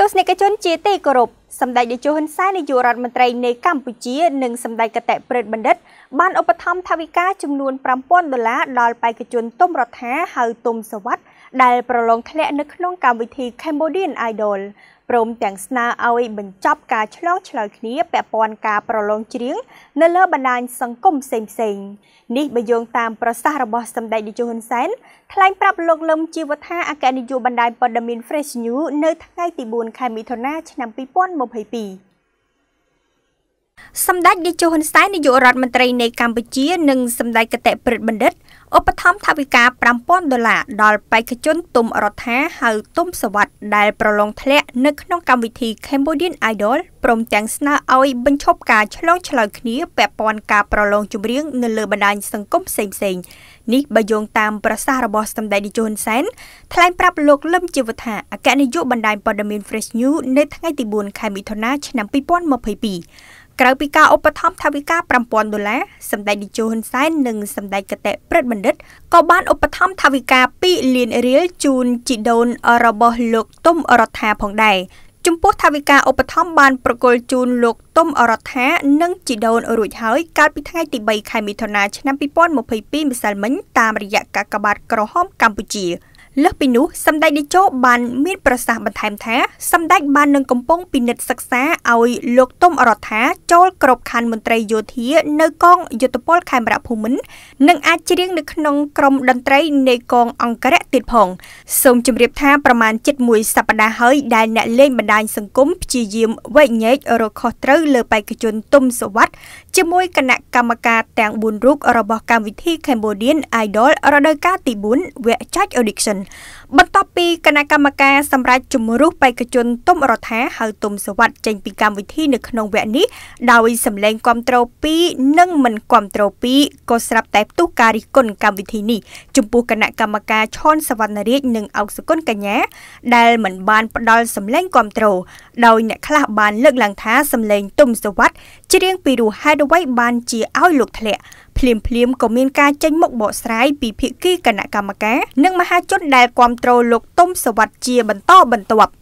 ទស្សនិកជនជាទីគោរពសម្ដេចតេជោហ៊ុនសែននាយករដ្ឋមន្ត្រីនៃកម្ពុជានិងសម្ដេចកតេព្រឹទ្ធបណ្ឌិត បានឧបត្ថម្ភថវិកាចំនួន5000ដុល្លារដល់បេក្ខជនទុំរដ្ឋាហៅទុំសវັດដែលប្រឡងធ្លាក់នៅក្នុងកម្មវិធី Cambodian Idol ព្រមទាំងស្នើឲ្យបញ្ចប់ការឆ្លងឆ្លើយគ្នាពាក់ព័ន្ធការប្រឡងច្រៀងនៅលើបណ្ដាញសង្គមផ្សេងៗនេះបើយោងតាមប្រសាសន៍របស់សម្ដេចនាយកហ៊ុនសែនថ្លែងប្រាប់លោកលឹមជីវថាអគ្គនាយកបណ្ដាញព័ត៌មាន Fresh News នៅថ្ងៃទី4ខែមិថុនាឆ្នាំ2022សម្ដេចនាយកហ៊ុនសែននាយករដ្ឋមន្ត្រីនៃកម្ពុជានិងសម្ដេចកតេប្រិទ្ធបណ្ឌិតឧបត្ថម្ភថវិកា5000ដុល្លារដល់បេក្ខជនទុំរដ្ឋាហៅទុំសវត្តដែលប្រឡងធ្លាក់នៅក្នុងកម្មវិធី Cambodian Idol ព្រមទាំងស្នើឲ្យបញ្ឈប់ការឆ្លងឆ្លើយគ្នាពាក់ព័ន្ធការប្រឡងចម្រៀងនៅលើបណ្ដាញសង្គមផ្សេងៗនេះបើយោងតាមប្រសាសន៍របស់សម្ដេចនាយកហ៊ុនសែនថ្លែងប្រាប់លោកលឹមជីវថាអគ្គនាយកបណ្ដាញព័ត៌មាន Fresh News នៅថ្ងៃទី4ខែមិថុនាឆ្នាំ2022ក្រៅពីការឧបត្ថម្ភថវិកា5000ដុល្លារសម្ដេចតេជោហ៊ុនសែននិងសម្ដេចកតេព្រឹទ្ធបណ្ឌិតក៏បានឧបត្ថម្ភថវិកា2លានរៀលជូនជីដូនរបស់លោកទុំរដ្ឋាផងដែរចំពោះថាវិការឧបត្ថម្ភបានប្រគល់ជូនលោកទុំអរដ្ឋានិងជីដូនរួចហើយ កាលពីថ្ងៃទី3ខែមិថុនាឆ្នាំ2022ម្សិលមិញតាមរយៈកាកបាទក្រហមកម្ពុជា។លើសពីនោះសម្ដេចតេជោបានមានប្រសាសន៍បន្ថែមថា សម្ដេចបាននឹងកំពុងពិនិត្យសិក្សាឲ្យលោកទុំរដ្ឋាចូលក្របខ័ណ្ឌមន្ត្រីយោធានៅកងយុទ្ធពលខេមរៈភូមិន្ទនិង អាចច្រៀងនៅក្នុងក្រុមតន្ត្រីនៃកងអង្គរៈទៀតផងសូមជម្រាបថាប្រមាណជិតមួយសប្តាហ៍ហើយដែលអ្នកលេងបណ្ដាញសង្គមព្យាយាមវែកញែករកខុសត្រូវលើបេក្ខជនទុំសវັດជាមួយគណៈកម្មការទាំង4រូបរបស់កម្មវិធី Cambodian Idol រដូវកាលទី4វគ្គចាច់ audition បន្ទាប់ពីគណៈកម្មការសម្រាប់ជំរុះបេក្ខជនទុំរដ្ឋាហៅទុំសវັດចេញពីកម្មវិធីនៅក្នុងវគ្គនេះដោយសម្លេងគ្រប់គ្រង2និងមិនគ្រប់គ្រង2ក៏ស្រាប់តែផ្ទុះការរិះគន់កម្មវិធីនេះចំពោះគណៈកម្មការឈនសវណ្ណរាជនិងអុកសគុណកញ្ញាដែលមិនបានផ្ដល់សម្លេងគ្រប់គ្រងដោយអ្នកខ្លះបាន លើកឡើងថាសម្លេងទុំសវັດច្រៀងពីរោះហេតុអ្វីបានជាឲ្យលោកធ្លាក់ភ្លាមភ្លាមក៏មានការចេញមុខបកស្រាយពីភាគីគណៈកម្មការនិងមហាជនដែលគ្រប់គ្រងលោកទុំសវັດជា បន្តបន្ទាប់